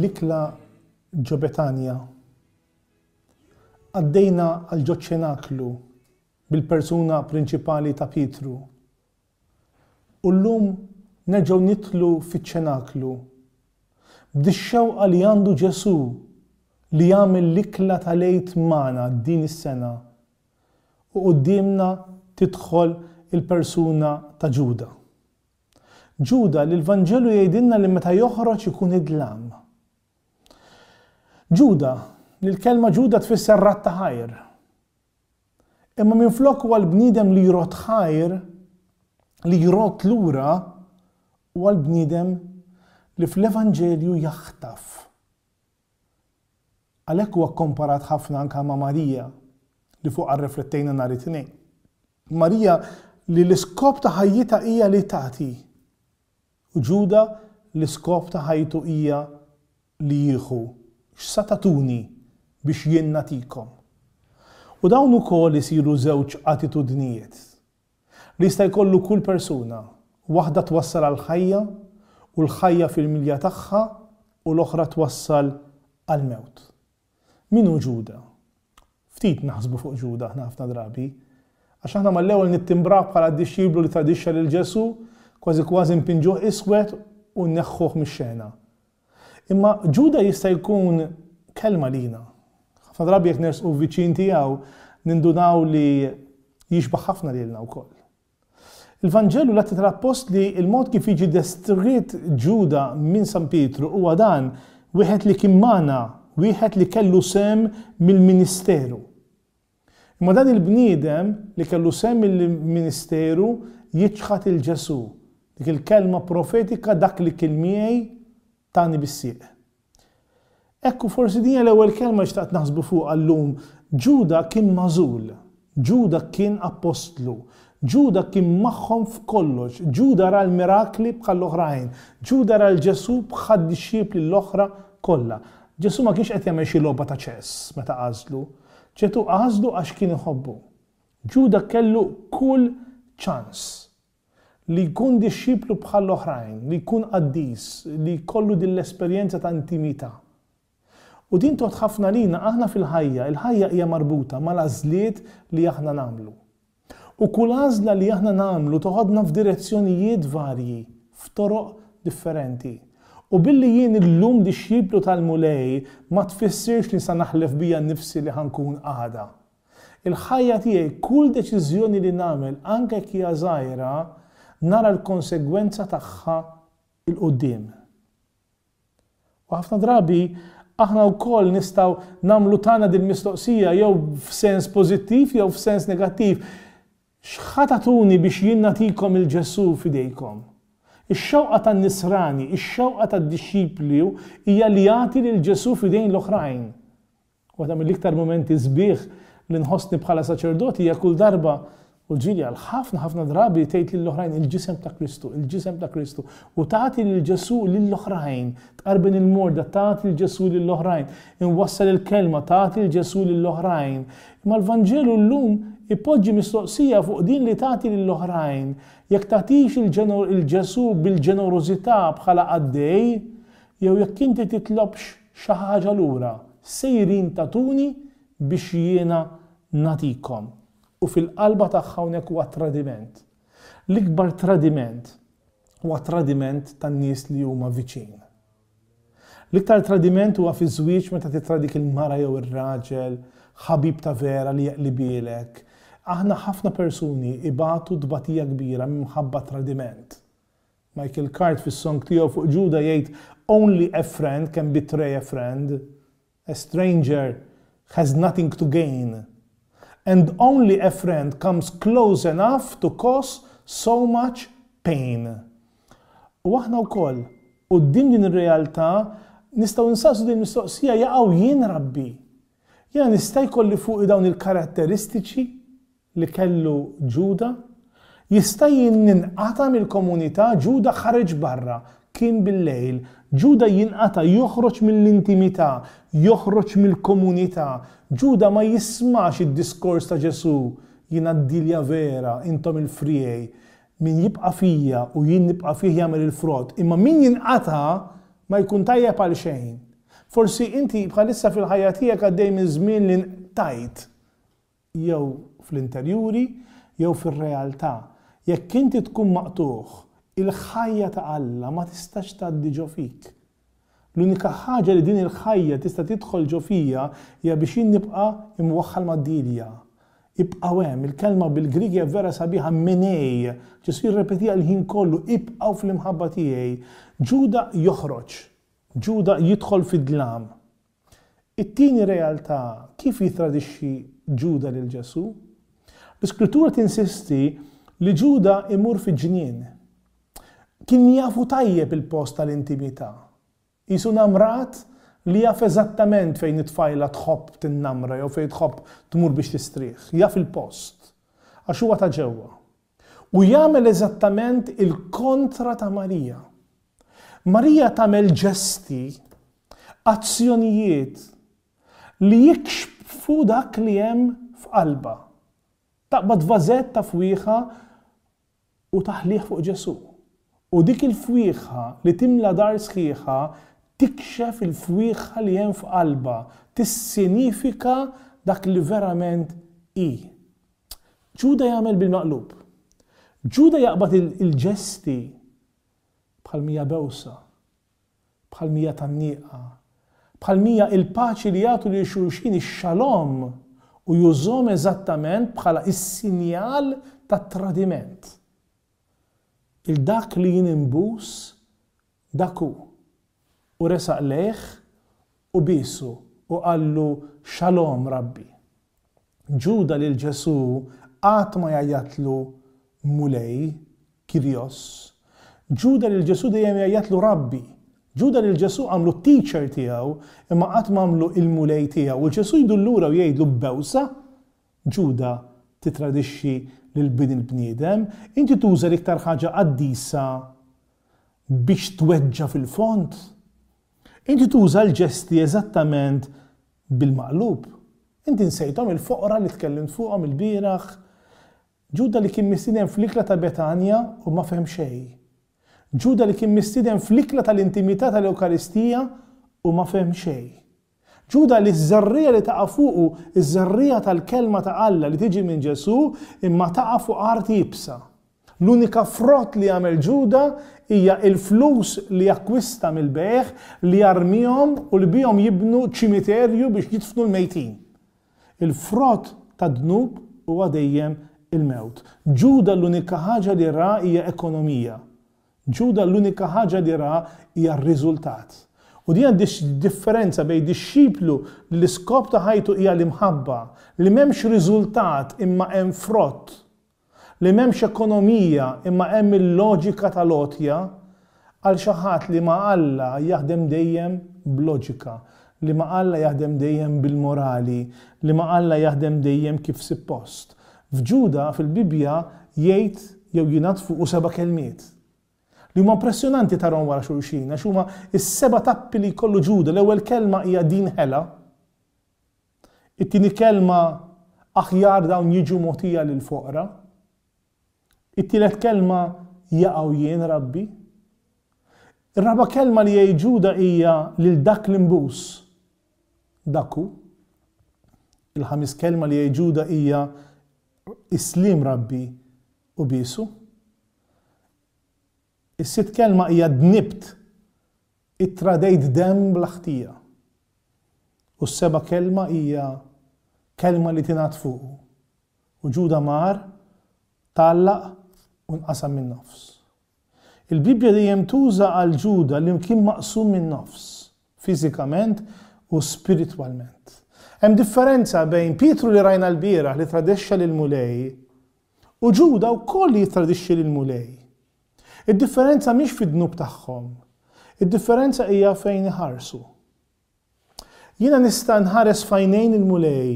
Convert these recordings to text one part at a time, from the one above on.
l-ikla ġobetanja. Għaddejna għal ġoċċenaklu bil-persuna prinċipali ta' Pietru. U l-lum nerġaw nitlu fiċ-ċenaklu. Bdixxew li għandu Ġesu li jagħmel l-ikla tal-lejt mana din is-sena. U qudiemna tidħol il-persuna ta' Ġuda. Ġuda li l-Vanġelu jgħidilna li meta joħroġ ikun idlam. Ġuda, l-kelma ġuda tfisser ratta ħajr. Imma minn flok huwa l-bniedem li jrot ħajr, li jrot lura, u l-bniedem li fl-Evanġelju jaħtaf. Għalhekk huwa komparat ħafna anka ma' Marija li fuq riflettejna nhar it-tnejn. Marija li l-iskop ta' ħajjita hija li tagħti. U Ġuda l-iskop ta' ħajtu hija li jieħu satatuni biex jien U dawn ukoll isiru żewġ attitudnijiet li jista' jkollu kull persuna waħda twassal għal ħajja u l-ħajja fil-milja tagħha u l-oħra twassal għal mewt. Minu ġuda? Ftit naħsbu fuq ġuda ħna ħafna drabi, għax aħna mal-ewwel nittimbrab bħala d-disċiblu li tradixxa lil ġesu kważi kważi npinġuh iswed u neħħuh mix-xena. Imma ġuda jista' jkun kelma lina. ħafna drabi jekk nersqu viċin tiegħu nindunaw li jixbaħ ħafna lilna wkoll. Il-Vanġelu latti tal li il-mod kif jiġi destrit ġuda minn San Pietru huwa dan wieħed li kien mana, wieħed li kellu sem mill-Ministeru. Imma dan il-bniedem li kellu sem mill-Ministeru jiċħat il-Ġesu. Dik il-kelma profetika dak li kien miegħi tani bis-sieq. Ekku forsi din l-ewwel kelma xtaqt naħsbu fuq għallum Ġuda kien mażul, Ġuda kien apostlu, Ġuda kien magħhom f'kollox, Ġuda ra l-mirakli bħall oħrajn, Ġuda ra l-Ġesu bħaddi xieb lill oħra kollha. Ġesu ma kienx qed jagħmel xi logħba ta' ċess meta għażlu, ċetu għażlu għax kien iħobbu. Ġuda kellu kull ċans li jkun disċiplu bħal l-oħrajn, li jkun qaddis, li jkollu din l-esperjenza ta' intimità. U din tot ħafna lina aħna fil-ħajja, il-ħajja hija marbuta mal-għażliet li aħna nagħmlu. U kull għażla li aħna nagħmlu toħodna f'direzzjonijiet varji, f'toroq differenti. U billi jien illum disċiplu tal-mulej ma tfissirx li sa naħlef bija nifsi li ħankun għada. Il-ħajja tiegħi kull deċiżjoni li nagħmel anke kija żgħira nara l-konsegwenza tagħha il-qoddim. U ħafna drabi aħna wkoll nistgħu nagħmlu tagħna din mistoqsija jew f'sens pożittiv jew f'sens negattiv. X'ħatatuni biex jien il-ġesu f'idejkom. Ix-xewqa tan-nisrani, ix-xewqa tad-dixxipli hija li jagħti lil Ġesu f'idejn l-oħrajn. Waħda mill-iktar momenti sbieħ li nħossni bħala saċerdoti hija kull darba U ġili għal ħafna ħafna drabi tgħid lill-oħrajn il-ġisem ta' Kristu, il-ġisem ta' Kristu. U tagħti lill ġesu lill-oħrajn, tqarben il-morda, tagħti lil-Ġesu lill-oħrajn, inwassal il-kelma, tagħti lil-Ġesu lill-oħrajn. Ma l-Vanġelu llum ipoġġi mistoqsija fuq din li tagħti lill-oħrajn. Jekk tagħtix il-Ġesu bil-ġenerożità bħala għaddej, jew jekk inti titlobx xi ħaġa lura, sejrin tatuni biex jiena natikom u fil-qalba tagħha hawnhekk huwa tradiment. L-ikbar tradiment huwa tradiment tan-nies li huma viċin. L-iktar tradiment huwa fi żwieġ meta titradik il-mara jew ir-raġel, ħabib ta' vera li jaqlibilek. Aħna ħafna persuni ibatu dbatija kbira minħabba tradiment. Michael Cart fis song tiegħu fuq Ġuda jgħid only a friend can betray a friend. A stranger has nothing to gain and only a friend comes close enough to cause so much pain. U aħna wkoll u din din realtà nistgħu nsasu din mistoqsija jaqgħu jien Rabbi. Jena nista' kolli fuq dawn il-karatteristiċi li kellu Ġuda jista' jinn ninqata mill-komunità Ġuda ħareġ barra kien bil-lejl, ġuda jinqata joħroġ mill-intimità, joħroġ mill-komunità, ġuda ma jismax id-diskors ta' Ġesu, jina d-dilja vera, intom il-frijej, min jibqa fija u jien nibqa fih jagħmel il-frod, imma min jinqata ma jkun tajjeb għal xejn. Forsi inti bħalissa fil-ħajja tiegħek għaddej minn żmien li tajt jew fl-interjuri jew fil-realtà. Jekk inti tkun maqtuħ, il-ħajja ta' Alla ma tistax tgħaddi ġo fik. L-unika ħaġa li din il-ħajja tista' tidħol ġofija hija biex jien nibqa' imwaħħal mad-dilja. Ibqaw hemm, il-kelma bil-Grieg vera sabiħa minej, ġisir repetija l-ħin kollu, ibqaw fl-imħabba tiegħi. Ġuda joħroġ, ġuda jidħol fid-dlam. It-tieni realtà kif jitradixxi ġuda lil Ġesu? L-Iskrittura tinsisti li ġuda imur fi ġnien kien jafu tajjeb il-post tal-intimità. Jisu namrat li jaf eżattament fejn it-tfajla tħobb t-namra jew fejn tħobb tmur biex tistrieħ. Jaf il-post. Għaxu għata ta' ġewwa. U jagħmel eżattament il-kontra ta' Marija. Marija tagħmel ġesti, azzjonijiet li jikxfu dak li hemm f'qalba. Taqbad vażett ta' fwieħa u taħliħ fuq Ġesu. U dik il-fwieħa li timla dar sħiħa tikxef il-fwieħa li jen f'qalba, tissinifika dak li verament i. Ġuda jagħmel bil-maqlub. Ġuda jaqbad il-ġesti bħal mija bewsa, bħal mija tanniqa, bħal mija il-paċi li jagħtu li xulxin ix-xalom u jużom eżattament bħala is-sinjal ta' tradiment il-dak li jien imbus daku u resaq leħ u bisu u għallu xalom rabbi. Ġuda lil ġesu għat ma jajatlu mulej kirjos. Ġuda lil ġesu dejjem jajatlu rabbi. Ġuda lil ġesu għamlu teacher tijaw imma għat ma għamlu il-mulej tijaw. U ġesu jidullu u jgħidlu bewsa ġuda titradixxi l-bini l-bniedem, inti tuża iktar ħaġa qaddisa biex tweġġa fil-font. Inti tuża l-ġesti eżattament bil-maqlub. Inti nsejtom il-foqra li tkellim fuqhom il-biraħ. Ġuda li kien mistiden fl-ikla ta' Betanja u ma fehm xej. Ġuda li kien mistiden fl-ikla tal-intimità tal-Eukaristija u ma fehm xej ġuda li z-żarrija li taqa fuqu, iż-żarrija tal-kelma ta' Alla li tiġi minn Ġesu imma taqa fuq art jibsa. L-unika frott li għamel ġuda hija il-flus li jakkwista mill-beħ li jarmihom u li bihom jibnu ċimiterju biex jitfnu l-mejtin. Il-frott ta' dnub huwa dejjem il-mewt. Ġuda l-unika ħaġa li ra hija ekonomija. Ġuda l-unika ħaġa li ra hija r-riżultat U di għandix differenza bej disċiplu li l-iskop ta' ħajtu hija l-imħabba, li memx riżultat imma hemm frott, li memx ekonomija imma hemm il-loġika tal-lotja, għal xaħat li ma' Alla jaħdem dejjem b'loġika, li ma' Alla jaħdem dejjem bil-morali, li ma' Alla jaħdem dejjem kif si post. F'Ġuda fil-Bibja jgħid jew jinatfu u seba' kelmiet li huma impressjonanti tarhom wara xulxina x huma s-seba' tappi li jkollu ġuda l-ewwel kelma hija din ħela. It-tieni kelma aħjar dawn jiġu motija lil foqra. It-tielet kelma jaqgħu jien Rabbi. Ir-raba kelma li jgħiġuda hija lil dak l-imbus. Daku. Il-ħamis kelma li jgħiġuda hija islim Rabbi u bisu. Is-sitt kelma hija dnibt it-tradejt dem bl aħtija U s-seba kelma hija kelma li tingħat fuq. U ġuda mar tallaq u nqasam min nofs. Il-Bibja dejjem tuża għal ġuda li mkien maqsum min nofs, fiżikament u spiritwalment. Hemm differenza bejn Pietru li rajna l-bieraħ li tradixxa lil mulej u ġuda wkoll li jitradixxi lil mulej Id-differenza mhix fid-dnub tagħhom. Id-differenza hija fejn iħarsu. Jiena nista' nħares fajnejn il-mulej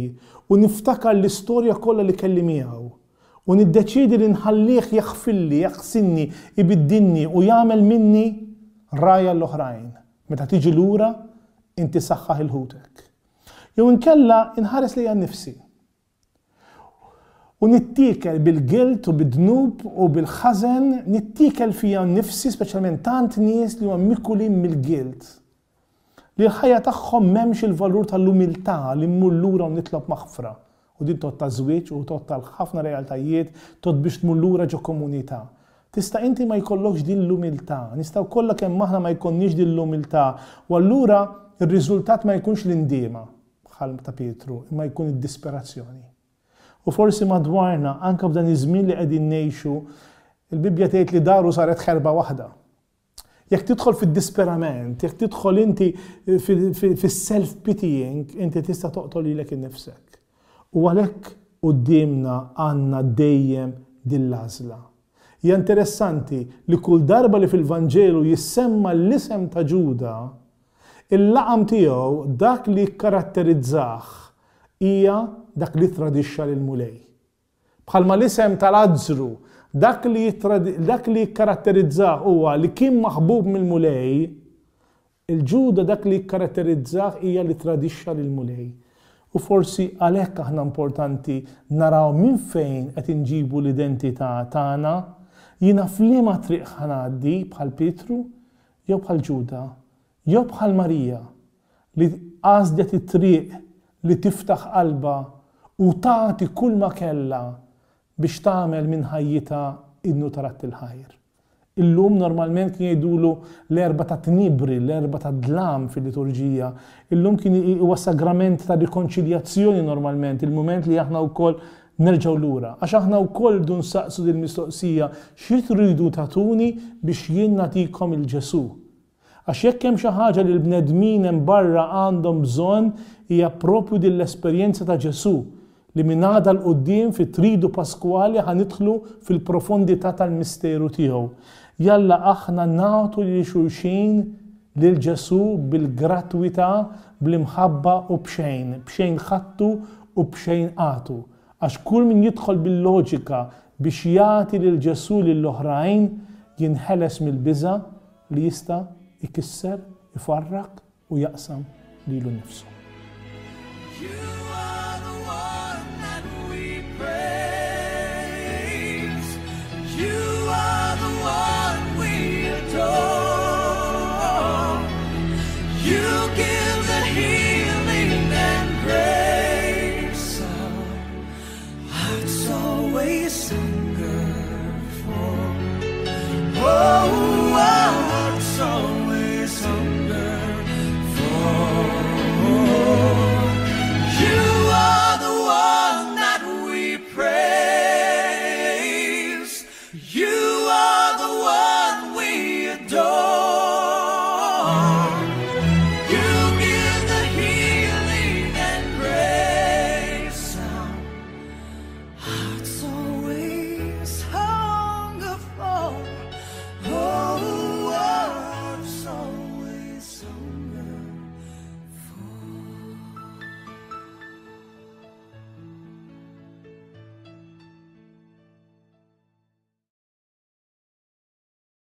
u niftakar l-istorja kollha li kelli miegħu u niddeċidi li nħallih jaħfilli, jaħsinni, ibiddinni u jagħmel minni raja l-oħrajn. Meta tiġi lura, inti saħħaħ il-ħutek. Jew inkella inħares li nifsi u nittikel bil-gilt u bid-dnub u bil-ħazen, nittikel fija nifsi speċjalment tant nies li huma mikulin mill-gilt. Li l-ħajja tagħhom m'hemmx il-valur tal-umiltà li mmur lura u nitlob maħfra. U din tot ta' żwieġ u tot tal-ħafna realtajiet tot biex tmur ġo komunità. Tista' inti ma jkollokx din l-umiltà, nistgħu kollha kemm aħna ma jkollniex din l-umiltà, u allura ir-riżultat ma jkunx l-indiema bħal ta' Pietru, imma jkun id-disperazzjoni u forsi madwarna anka f'dan iż-żmien li qegħdin ngħixu il-Bibja tgħid li daru saret ħerba waħda. Jekk tidħol fid-disperament, jekk tidħol inti fis-self-pitying, inti tista' toqtol ilek innifsek. U għalhekk qudiemna għandna dejjem din l-għażla. Hija interessanti li kull darba li fil-Vanġelu jissemma l-isem ta' Ġuda, il-laqam tiegħu dak li karatterizzah hija dak li tradixxa lil mulej. Bħalma l-isem tal-azzru, dak li dak li karatterizzah huwa li kien maħbub mill-mulej, il-ġuda dak li karatterizzah hija li tradixxa lil mulej. U forsi għalhekk aħna importanti naraw minn fejn qed inġibu l-identità tagħna, jina f'liema triq ħanaddi bħal Petru jew bħal Ġuda jew bħal Marija li għażdet it-triq li tiftaħ qalba u tagħti kull ma kella biex tagħmel minn ħajjita innu tarat il-ħajr. Illum normalment kien jidulu l-erba ta' tnibri, l-erba ta' dlam fil-liturġija. Illum kien huwa sagrament ta' rikonċiljazzjoni normalment, il-moment li aħna wkoll nerġaw lura. Għax aħna wkoll dun saqsu din mistoqsija xi tridu tatuni biex jien natikom il-Ġesu. Għax jekk hemm xi ħaġa li l-bnedmin hemm barra għandhom bżonn hija propju din l-esperjenza ta' Ġesu li minnada l-qoddim fi tridu paskwali ħanidħlu fil-profondità tal-misteru tiegħu. Jalla aħna nagħtu li xulxin lil ġesu bil-gratwità bl-imħabba u bxejn, bxejn ħattu u bxejn għatu. Għax kull min jidħol bil-loġika biex jagħti lil ġesu lill-oħrajn jinħeles mill-biża li jista' ikisser, ifarrak u jaqsam lilu nifsu. Yeah. You are the one we adore.